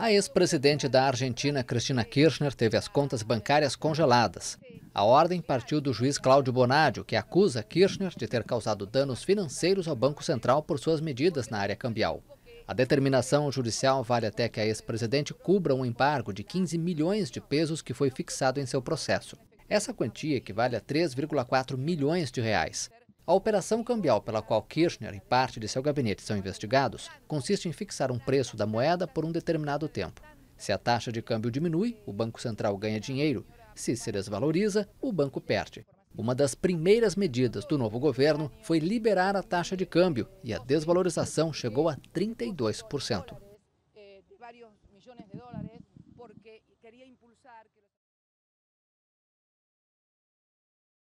A ex-presidente da Argentina, Cristina Kirchner, teve as contas bancárias congeladas. A ordem partiu do juiz Cláudio Bonadio, que acusa Kirchner de ter causado danos financeiros ao Banco Central por suas medidas na área cambial. A determinação judicial vale até que a ex-presidente cubra um embargo de 15 milhões de pesos que foi fixado em seu processo. Essa quantia equivale a 3,4 milhões de reais. A operação cambial pela qual Kirchner e parte de seu gabinete são investigados consiste em fixar um preço da moeda por um determinado tempo. Se a taxa de câmbio diminui, o Banco Central ganha dinheiro. Se se desvaloriza, o banco perde. Uma das primeiras medidas do novo governo foi liberar a taxa de câmbio e a desvalorização chegou a 32%.